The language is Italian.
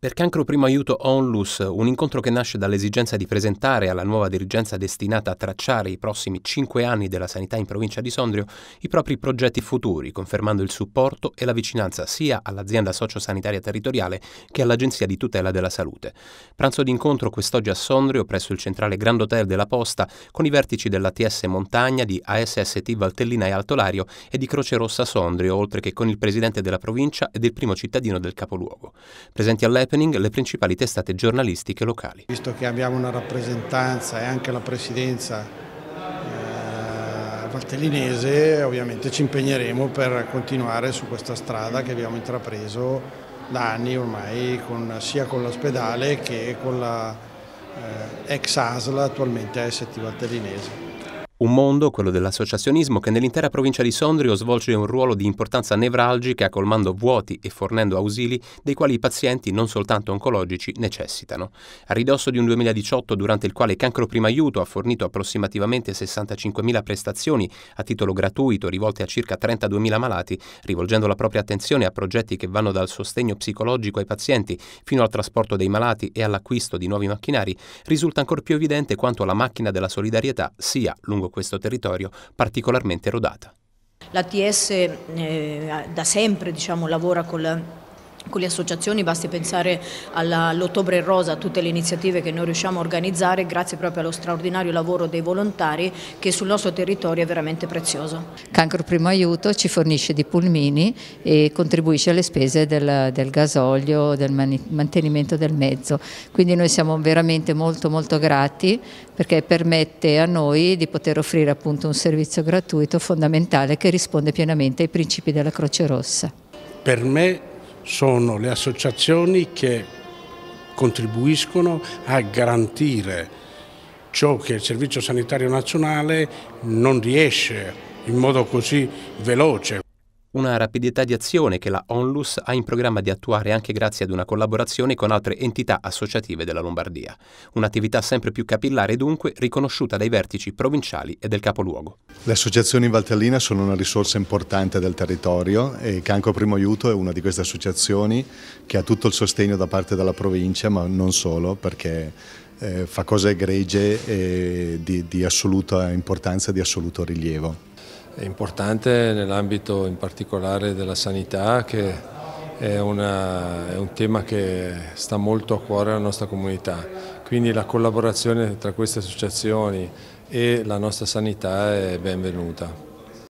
Per Cancro Primo Aiuto Onlus, un incontro che nasce dall'esigenza di presentare alla nuova dirigenza destinata a tracciare i prossimi cinque anni della sanità in provincia di Sondrio i propri progetti futuri, confermando il supporto e la vicinanza sia all'azienda sociosanitaria territoriale che all'Agenzia di tutela della salute. Pranzo d'incontro quest'oggi a Sondrio presso il centrale Grand Hotel della Posta con i vertici dell'ATS Montagna, di ASST Valtellina e Altolario e di Croce Rossa Sondrio, oltre che con il presidente della provincia e del primo cittadino del capoluogo. Presenti all'epoca happening le principali testate giornalistiche locali. Visto che abbiamo una rappresentanza e anche la presidenza eh, valtellinese, ovviamente ci impegneremo per continuare su questa strada che abbiamo intrapreso da anni ormai con, sia con l'ospedale che con la eh, ex ASL attualmente AST Valtellinese. Un mondo, quello dell'associazionismo, che nell'intera provincia di Sondrio svolge un ruolo di importanza nevralgica colmando vuoti e fornendo ausili dei quali i pazienti, non soltanto oncologici, necessitano. A ridosso di un 2018 durante il quale Cancro Prima Aiuto ha fornito approssimativamente 65.000 prestazioni a titolo gratuito rivolte a circa 32.000 malati, rivolgendo la propria attenzione a progetti che vanno dal sostegno psicologico ai pazienti fino al trasporto dei malati e all'acquisto di nuovi macchinari, risulta ancor più evidente quanto la macchina della solidarietà sia, lungo questo territorio particolarmente rodata. L'ATS eh, da sempre diciamo, lavora con la con le associazioni, basti pensare all'Ottobre Rosa, a tutte le iniziative che noi riusciamo a organizzare grazie proprio allo straordinario lavoro dei volontari che sul nostro territorio è veramente prezioso. Cancro Primo Aiuto ci fornisce di pulmini e contribuisce alle spese del, del gasolio, del mantenimento del mezzo, quindi noi siamo veramente molto molto grati perché permette a noi di poter offrire appunto un servizio gratuito fondamentale che risponde pienamente ai principi della Croce Rossa. Per me sono le associazioni che contribuiscono a garantire ciò che il Servizio Sanitario Nazionale non riesce in modo così veloce una rapidità di azione che la Onlus ha in programma di attuare anche grazie ad una collaborazione con altre entità associative della Lombardia, un'attività sempre più capillare dunque riconosciuta dai vertici provinciali e del capoluogo. Le associazioni in Valtellina sono una risorsa importante del territorio e Canco Primo Aiuto è una di queste associazioni che ha tutto il sostegno da parte della provincia, ma non solo, perché eh, fa cose egregie di, di assoluta importanza, e di assoluto rilievo. È importante nell'ambito in particolare della sanità che è, una, è un tema che sta molto a cuore alla nostra comunità, quindi la collaborazione tra queste associazioni e la nostra sanità è benvenuta.